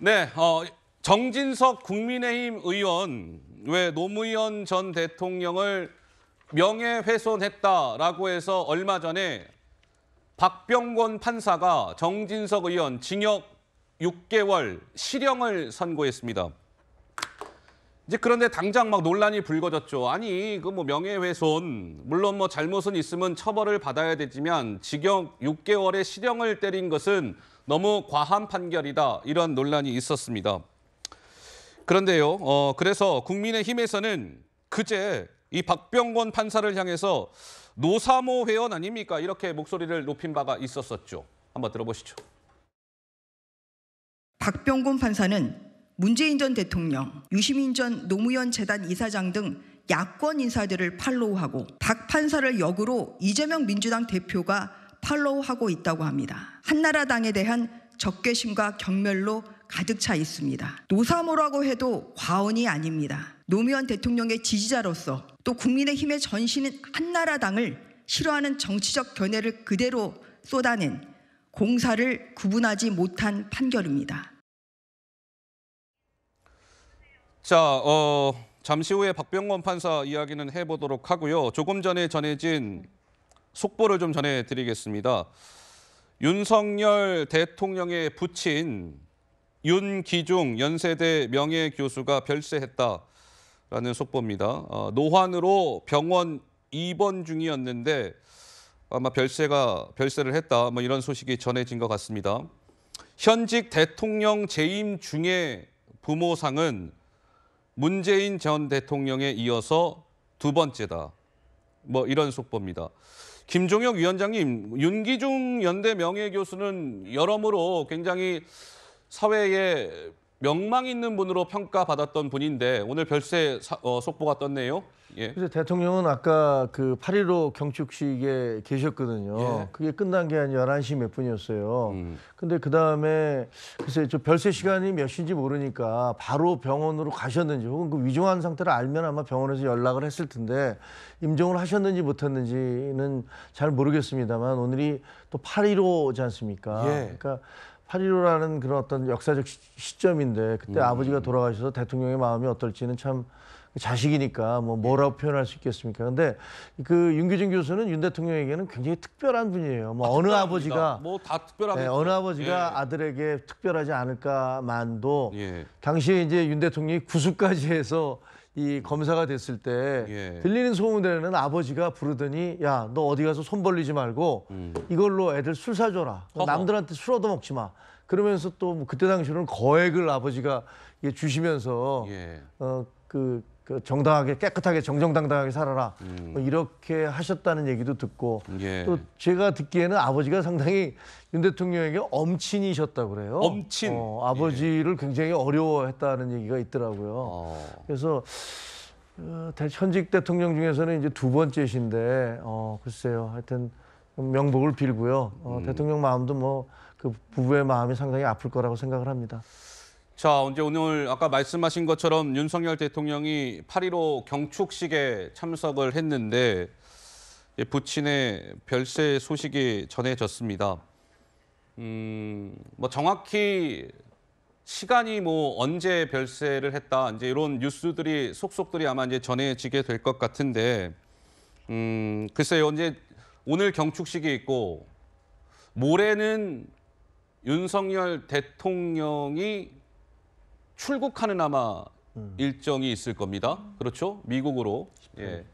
네, 어, 정진석 국민의힘 의원 왜 노무현 전 대통령을 명예훼손했다라고 해서 얼마 전에 박병권 판사가 정진석 의원 징역 6개월 실형을 선고했습니다. 이제 그런데 당장 막 논란이 불거졌죠. 아니, 그 뭐 명예훼손, 물론 뭐 잘못은 있으면 처벌을 받아야 되지만 징역 6개월의 실형을 때린 것은 너무 과한 판결이다 이런 논란이 있었습니다. 그런데요, 어, 그래서 국민의힘에서는 그제 이 박병권 판사를 향해서 노사모 회원 아닙니까 이렇게 목소리를 높인 바가 있었었죠. 한번 들어보시죠. 박병곤 판사는 문재인 전 대통령, 유시민 전 노무현 재단 이사장 등 야권 인사들을 팔로우하고 박 판사를 역으로 이재명 민주당 대표가 팔로우하고 있다고 합니다. 한나라당에 대한 적개심과 경멸로 가득 차 있습니다. 노사모라고 해도 과언이 아닙니다. 노무현 대통령의 지지자로서 또 국민의힘의 전신인 한나라당을 싫어하는 정치적 견해를 그대로 쏟아낸 공사를 구분하지 못한 판결입니다. 자, 어, 잠시 후에 박병원 판사 이야기는 해보도록 하고요. 조금 전에 전해진 속보를 좀 전해드리겠습니다. 윤석열 대통령의 부친 윤기중 연세대 명예교수가 별세했다라는 속보입니다. 어, 노환으로 병원 입원 중이었는데 아마 별세가 별세를 했다 뭐 이런 소식이 전해진 것 같습니다. 현직 대통령 재임 중에 부모상은 문재인 전 대통령에 이어서 두 번째다. 뭐 이런 속보입니다. 김종혁 위원장님, 윤기중 연대 명예교수는 여러모로 굉장히 사회에 명망 있는 분으로 평가받았던 분인데 오늘 별세 사, 어, 속보가 떴네요. 예. 그래서 대통령은 아까 그8.15 경축식에 계셨거든요. 예. 그게 끝난 게 한 11시 몇 분이었어요. 음. 근데 그 다음에 글쎄 저 별세 시간이 몇 시인지 모르니까 바로 병원으로 가셨는지 혹은 그 위중한 상태를 알면 아마 병원에서 연락을 했을 텐데 임종을 하셨는지 못했는지는 잘 모르겠습니다만 오늘이 또 8.15지 않습니까? 예. 그러니까 8.15라는 그런 어떤 역사적 시점인데 그때 음. 아버지가 돌아가셔서 대통령의 마음이 어떨지는 참 자식이니까 뭐 뭐라고 표현할 수 있겠습니까? 근데 그윤규진 교수는 윤 대통령에게는 굉장히 특별한 분이에요. 뭐 아, 어느 특별합니다. 아버지가 뭐 다 특별하겠 네, 어느 아버지가 예. 아들에게 특별하지 않을까만도 예. 당시에 이제 윤 대통령이 구수까지 해서 이 검사가 됐을 때 예. 들리는 소문에는 아버지가 부르더니 야 너 어디 가서 손 벌리지 말고 음. 이걸로 애들 술 사줘라 허허. 남들한테 술 얻어먹지 마 그러면서 또 뭐 그때 당시로는 거액을 아버지가 주시면서 예. 어그 그 정당하게 깨끗하게 정정당당하게 살아라 음. 뭐 이렇게 하셨다는 얘기도 듣고 예. 또 제가 듣기에는 아버지가 상당히 윤 대통령에게 엄친이셨다고 그래요. 엄친 어, 아버지를 예. 굉장히 어려워했다는 얘기가 있더라고요. 어. 그래서 어, 현직 대통령 중에서는 이제 두 번째신데 어, 글쎄요 하여튼 명복을 빌고요. 어, 음. 대통령 마음도 뭐 그 부부의 마음이 상당히 아플 거라고 생각을 합니다. 자, 이제 오늘 아까 말씀하신 것처럼 윤석열 대통령이 8.15 경축식에 참석을 했는데 부친의 별세 소식이 전해졌습니다. 음, 뭐 정확히 시간이 뭐 언제 별세를 했다 이제 이런 뉴스들이 속속들이 아마 이제 전해지게 될 것 같은데 음, 글쎄요 이제 오늘 경축식이 있고 모레는 윤석열 대통령이 출국하는 아마 음. 일정이 있을 겁니다. 그렇죠? 미국으로. 그렇죠. 예.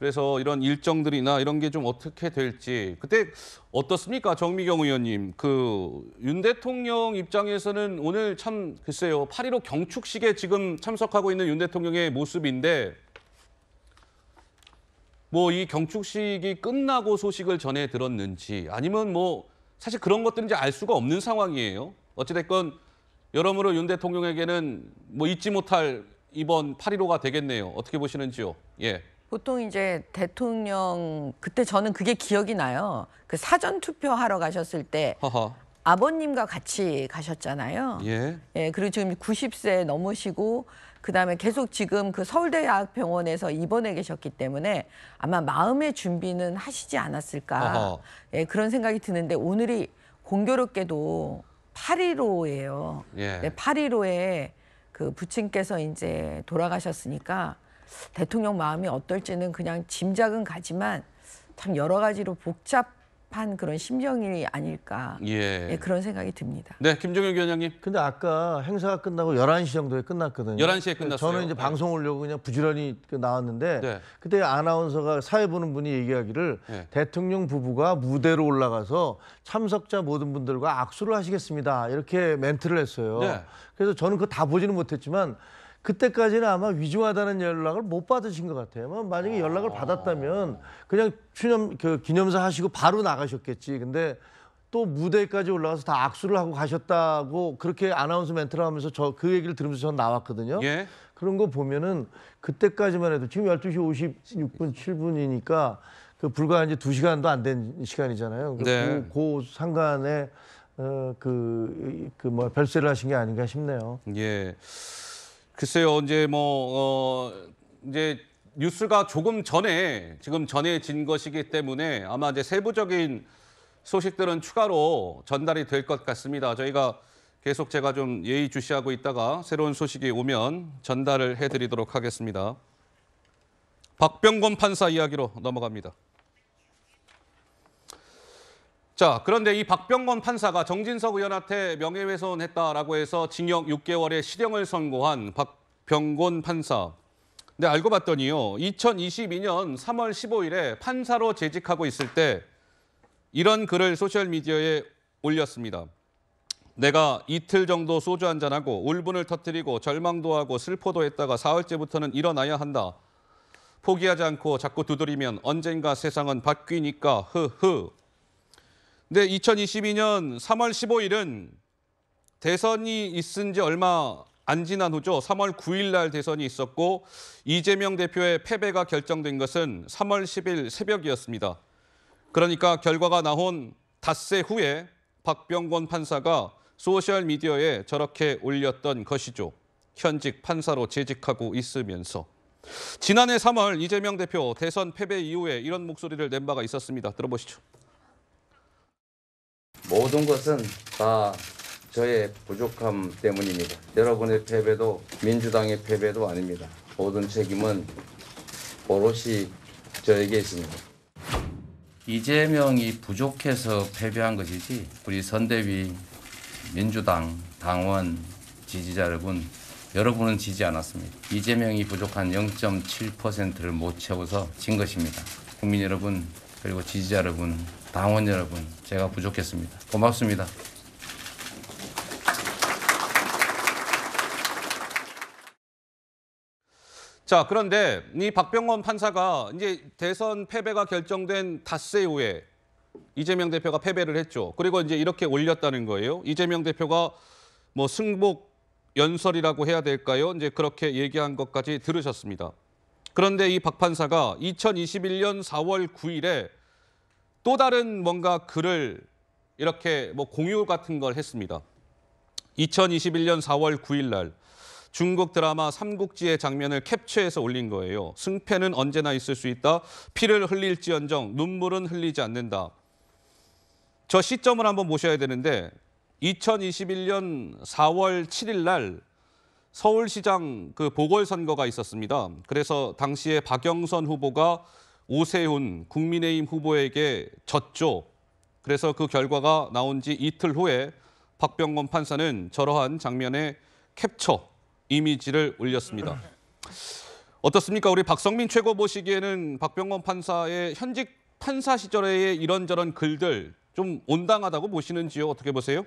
그래서 이런 일정들이나 이런 게 좀 어떻게 될지 그때 어떻습니까 정미경 의원님 그 윤 대통령 입장에서는 오늘 참 글쎄요 8.15 경축식에 지금 참석하고 있는 윤 대통령의 모습인데 뭐 이 경축식이 끝나고 소식을 전해 들었는지 아니면 뭐 사실 그런 것들은 이제 알 수가 없는 상황이에요 어찌됐건 여러모로 윤 대통령에게는 뭐 잊지 못할 이번 8.15가 되겠네요. 어떻게 보시는지요? 예. 보통 이제 대통령 그때 저는 그게 기억이 나요. 그 사전 투표하러 가셨을 때 허허. 아버님과 같이 가셨잖아요. 예. 예. 그리고 지금 90세 넘으시고 그다음에 계속 지금 그 서울대학병원에서 입원해 계셨기 때문에 아마 마음의 준비는 하시지 않았을까. 예, 그런 생각이 드는데 오늘이 공교롭게도 8.15예요. 예. 8.15에 그 부친께서 이제 돌아가셨으니까 대통령 마음이 어떨지는 그냥 짐작은 가지만 참 여러 가지로 복잡 답답한 그런 심정이 아닐까 예. 예, 그런 생각이 듭니다. 네, 김종일 위원장님. 근데 아까 행사가 끝나고 11시 정도에 끝났거든요. 11시에 끝났어요. 저는 이제 네. 방송 오려고 그냥 부지런히 그 나왔는데 네. 그때 아나운서가 사회 보는 분이 얘기하기를 네. 대통령 부부가 무대로 올라가서 참석자 모든 분들과 악수를 하시겠습니다. 이렇게 멘트를 했어요. 네. 그래서 저는 그거 다 보지는 못했지만 그때까지는 아마 위조하다는 연락을 못 받으신 것 같아요. 뭐 만약에 아. 연락을 받았다면 그냥 추념 그 기념사 하시고 바로 나가셨겠지. 근데 또 무대까지 올라가서 다 악수를 하고 가셨다고 그렇게 아나운서 멘트를 하면서 저 그 얘기를 들으면서 전 나왔거든요. 예? 그런 거 보면은 그때까지만 해도 지금 12시 56분 7분이니까 그 불과 이제 2시간도 안 된 시간이잖아요. 네. 그, 그상관에 어, 그, 그, 뭐, 별세를 하신 게 아닌가 싶네요. 예. 글쎄요, 이제 뭐, 어, 이제 뉴스가 조금 전에, 지금 전해진 것이기 때문에 아마 이제 세부적인 소식들은 추가로 전달이 될 것 같습니다. 저희가 계속 제가 좀 예의주시하고 있다가 새로운 소식이 오면 전달을 해드리도록 하겠습니다. 박병권 판사 이야기로 넘어갑니다. 자, 그런데 이 박병건 판사가 정진석 의원한테 명예훼손했다라고 해서 징역 6개월의 실형을 선고한 박병건 판사. 근데 알고 봤더니요. 2022년 3월 15일에 판사로 재직하고 있을 때 이런 글을 소셜미디어에 올렸습니다. 내가 이틀 정도 소주 한잔하고 울분을 터뜨리고 절망도 하고 슬퍼도 했다가 4월째부터는 일어나야 한다. 포기하지 않고 자꾸 두드리면 언젠가 세상은 바뀌니까 흐흐 근데 2022년 3월 15일은 대선이 있은 지 얼마 안 지난 후죠. 3월 9일 날 대선이 있었고 이재명 대표의 패배가 결정된 것은 3월 10일 새벽이었습니다. 그러니까 결과가 나온 닷새 후에 박병권 판사가 소셜미디어에 저렇게 올렸던 것이죠. 현직 판사로 재직하고 있으면서. 지난해 3월 이재명 대표 대선 패배 이후에 이런 목소리를 낸 바가 있었습니다. 들어보시죠. 모든 것은 다 저의 부족함 때문입니다. 여러분의 패배도 민주당의 패배도 아닙니다. 모든 책임은 오롯이 저에게 있습니다. 이재명이 부족해서 패배한 것이지 우리 선대위 민주당 당원 지지자 여러분 여러분은 지지 않았습니다. 이재명이 부족한 0.7%를 못 채워서 진 것입니다. 국민 여러분 그리고 지지자 여러분 당원 여러분, 제가 부족했습니다. 고맙습니다. 자, 그런데 이 박병원 판사가 이제 대선 패배가 결정된 닷새 후에 이재명 대표가 패배를 했죠. 그리고 이제 이렇게 올렸다는 거예요. 이재명 대표가 뭐 승복 연설이라고 해야 될까요? 이제 그렇게 얘기한 것까지 들으셨습니다. 그런데 이 박 판사가 2021년 4월 9일에 또 다른 뭔가 글을 이렇게 뭐 공유 같은 걸 했습니다. 2021년 4월 9일 날 중국 드라마 삼국지의 장면을 캡처해서 올린 거예요. 승패는 언제나 있을 수 있다. 피를 흘릴지언정 눈물은 흘리지 않는다. 저 시점을 한번 보셔야 되는데 2021년 4월 7일 날 서울시장 그 보궐선거가 있었습니다. 그래서 당시에 박영선 후보가 오세훈 국민의힘 후보에게 졌죠. 그래서 그 결과가 나온 지 이틀 후에 박병건 판사는 저러한 장면의 캡처 이미지를 올렸습니다. 어떻습니까? 우리 박성민 최고 보시기에는 박병건 판사의 현직 판사 시절의 이런저런 글들 좀 온당하다고 보시는지요? 어떻게 보세요?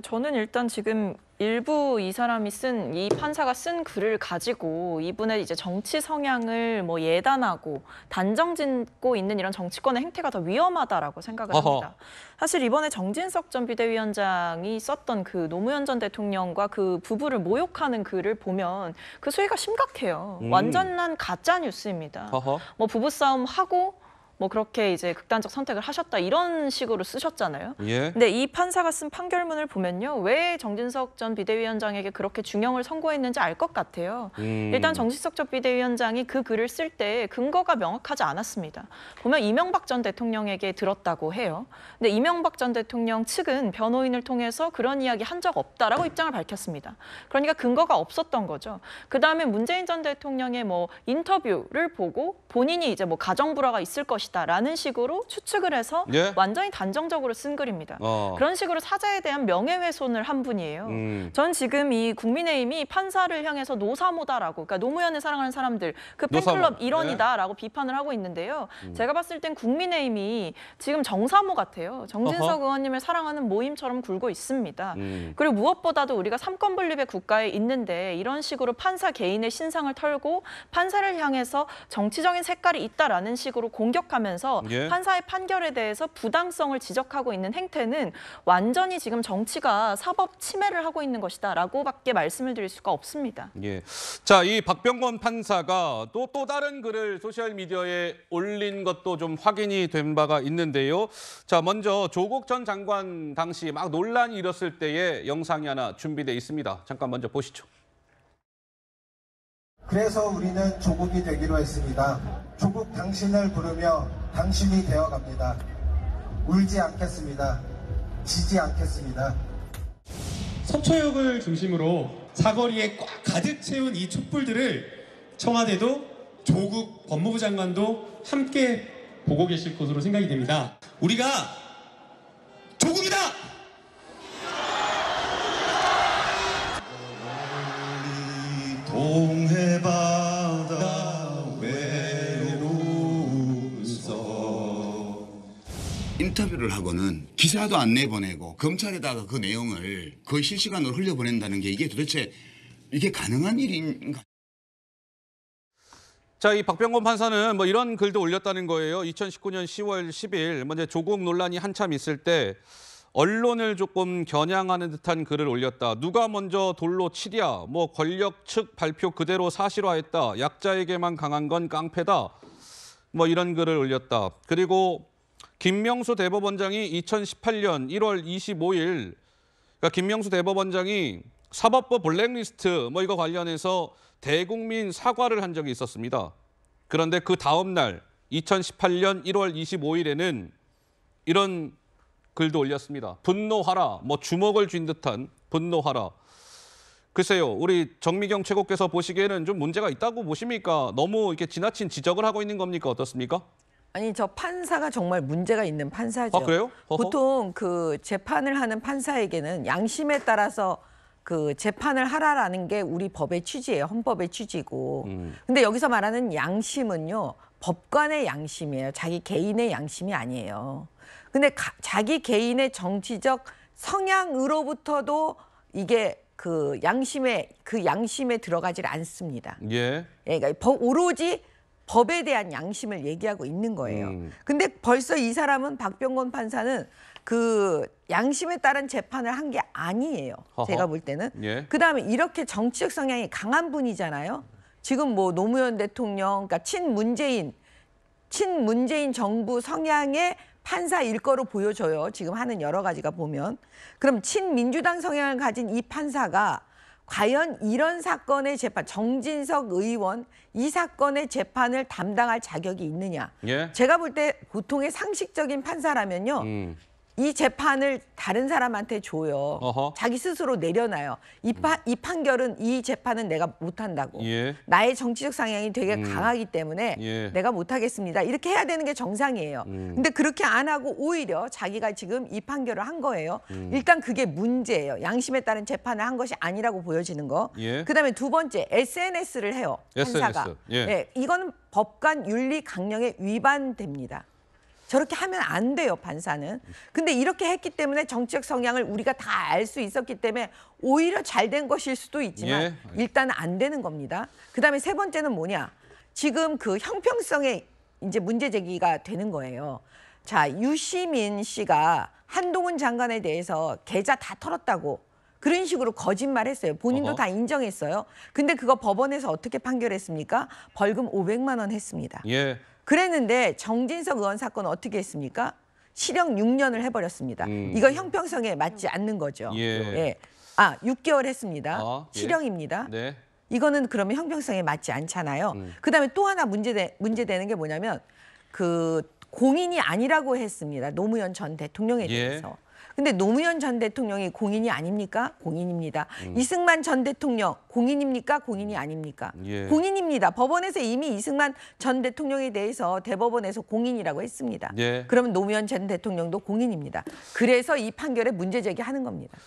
저는 일단 지금 일부 이 사람이 쓴 이 판사가 쓴 글을 가지고 이분의 이제 정치 성향을 뭐 예단하고 단정 짓고 있는 이런 정치권의 행태가 더 위험하다라고 생각을 어허. 합니다. 사실 이번에 정진석 전 비대위원장이 썼던 그 노무현 전 대통령과 그 부부를 모욕하는 글을 보면 그 수위가 심각해요. 음. 완전한 가짜 뉴스입니다. 어허. 뭐 부부 싸움 하고 뭐 그렇게 이제 극단적 선택을 하셨다 이런 식으로 쓰셨잖아요. 예. 근데 이 판사가 쓴 판결문을 보면요. 왜 정진석 전 비대위원장에게 그렇게 중형을 선고했는지 알 것 같아요. 음. 일단 정진석 전 비대위원장이 그 글을 쓸 때 근거가 명확하지 않았습니다. 보면 이명박 전 대통령에게 들었다고 해요. 근데 이명박 전 대통령 측은 변호인을 통해서 그런 이야기 한 적 없다라고 입장을 밝혔습니다. 그러니까 근거가 없었던 거죠. 그다음에 문재인 전 대통령의 뭐 인터뷰를 보고 본인이 이제 뭐 가정 불화가 있을 것이 것이다라는 식으로 추측을 해서 예? 완전히 단정적으로 쓴 글입니다. 어. 그런 식으로 사자에 대한 명예훼손을 한 분이에요. 음. 전 지금 이 국민의힘이 판사를 향해서 노사모다라고 그러니까 노무현을 사랑하는 사람들 그 팬클럽 노사모. 예. 일원이다라고 예? 비판을 하고 있는데요. 음. 제가 봤을 땐 국민의힘이 지금 정사모 같아요. 정진석 어허. 의원님을 사랑하는 모임처럼 굴고 있습니다. 음. 그리고 무엇보다도 우리가 삼권분립의 국가에 있는데 이런 식으로 판사 개인의 신상을 털고 판사를 향해서 정치적인 색깔이 있다라는 식으로 공격 지적하면서 예. 판사의 판결에 대해서 부당성을 지적하고 있는 행태는 완전히 지금 정치가 사법 침해를 하고 있는 것이다라고밖에 말씀을 드릴 수가 없습니다. 예. 자, 이 박병건 판사가 또또 또 다른 글을 소셜 미디어에 올린 것도 좀 확인이 된 바가 있는데요. 자, 먼저 조국 전 장관 당시 막 논란이 일었을 때의 영상이 하나 준비돼 있습니다. 잠깐 먼저 보시죠. 그래서 우리는 조국이 되기로 했습니다. 조국 당신을 부르며 당신이 되어갑니다. 울지 않겠습니다. 지지 않겠습니다. 서초역을 중심으로 사거리에 꽉 가득 채운 이 촛불들을 청와대도 조국 법무부 장관도 함께 보고 계실 것으로 생각이 됩니다. 우리가 조국이다! 인터뷰를 하고는 기사도 안 내보내고 검찰에다가 그 내용을 거의 그 실시간으로 흘려보낸다는 게 이게 도대체 이게 가능한 일인가? 자, 이 박병곤 판사는 뭐 이런 글도 올렸다는 거예요. 2019년 10월 10일 먼저 조국 논란이 한참 있을 때 언론을 조금 겨냥하는 듯한 글을 올렸다. 누가 먼저 돌로 치랴. 뭐 권력 측 발표 그대로 사실화했다. 약자에게만 강한 건 깡패다. 뭐 이런 글을 올렸다. 그리고 김명수 대법원장이 2018년 1월 25일 그러니까 김명수 대법원장이 사법부 블랙리스트 뭐 이거 관련해서 대국민 사과를 한 적이 있었습니다. 그런데 그 다음 날 2018년 1월 25일에는 이런 글도 올렸습니다. 분노하라, 뭐 주먹을 쥔 듯한 분노하라. 글쎄요, 우리 정미경 최고께서 보시기에는 좀 문제가 있다고 보십니까? 너무 이렇게 지나친 지적을 하고 있는 겁니까? 어떻습니까? 아니 저 판사가 정말 문제가 있는 판사죠. 아, 그래요? 보통 그 재판을 하는 판사에게는 양심에 따라서 그 재판을 하라라는 게 우리 법의 취지예요. 헌법의 취지고. 음. 근데 여기서 말하는 양심은요. 법관의 양심이에요. 자기 개인의 양심이 아니에요. 근데 가, 자기 개인의 정치적 성향으로부터도 이게 그 양심에 그 양심에 들어가질 않습니다. 예. 예 그러니까 오로지 법에 대한 양심을 얘기하고 있는 거예요. 음. 근데 벌써 이 사람은 박병건 판사는 그 양심에 따른 재판을 한 게 아니에요. 허허. 제가 볼 때는. 예. 그다음에 이렇게 정치적 성향이 강한 분이잖아요. 지금 뭐 노무현 대통령, 그러니까 친문재인, 친문재인 정부 성향의 판사 일거로 보여져요 지금 하는 여러 가지가 보면. 그럼 친민주당 성향을 가진 이 판사가 과연 이런 사건의 재판, 정진석 의원 이 사건의 재판을 담당할 자격이 있느냐. 예? 제가 볼 때 보통의 상식적인 판사라면요. 음. 이 재판을 다른 사람한테 줘요. 어허. 자기 스스로 내려놔요. 이, 파, 이 판결은 이 재판은 내가 못한다고. 예. 나의 정치적 상향이 되게 음. 강하기 때문에 예. 내가 못하겠습니다. 이렇게 해야 되는 게 정상이에요. 음. 근데 그렇게 안 하고 오히려 자기가 지금 이 판결을 한 거예요. 음. 일단 그게 문제예요. 양심에 따른 재판을 한 것이 아니라고 보여지는 거. 예. 그다음에 두 번째 SNS를 해요. 판사가. s 예. 네, 이거는 법관 윤리 강령에 위반됩니다. 저렇게 하면 안 돼요, 반사는. 근데 이렇게 했기 때문에 정치적 성향을 우리가 다 알 수 있었기 때문에 오히려 잘 된 것일 수도 있지만 예. 일단 안 되는 겁니다. 그다음에 세 번째는 뭐냐? 지금 그 형평성에 이제 문제 제기가 되는 거예요. 자, 유시민 씨가 한동훈 장관에 대해서 계좌 다 털었다고 그런 식으로 거짓말했어요. 본인도 어허. 다 인정했어요. 근데 그거 법원에서 어떻게 판결했습니까? 벌금 500만 원 했습니다. 예. 그랬는데 정진석 의원 사건 어떻게 했습니까? 실형 6년을 해버렸습니다. 음. 이거 형평성에 맞지 않는 거죠. 예. 예. 아, 6개월 했습니다. 아, 예. 실형입니다. 네. 이거는 그러면 형평성에 맞지 않잖아요. 음. 그다음에 또 하나 문제되, 문제되는 게 뭐냐면 그 공인이 아니라고 했습니다. 노무현 전 대통령에 예. 대해서. 근데 노무현 전 대통령이 공인이 아닙니까? 공인입니다. 음. 이승만 전 대통령 공인입니까? 공인이 아닙니까? 예. 공인입니다. 법원에서 이미 이승만 전 대통령에 대해서 대법원에서 공인이라고 했습니다. 예. 그러면 노무현 전 대통령도 공인입니다. 그래서 이 판결에 문제 제기하는 겁니다.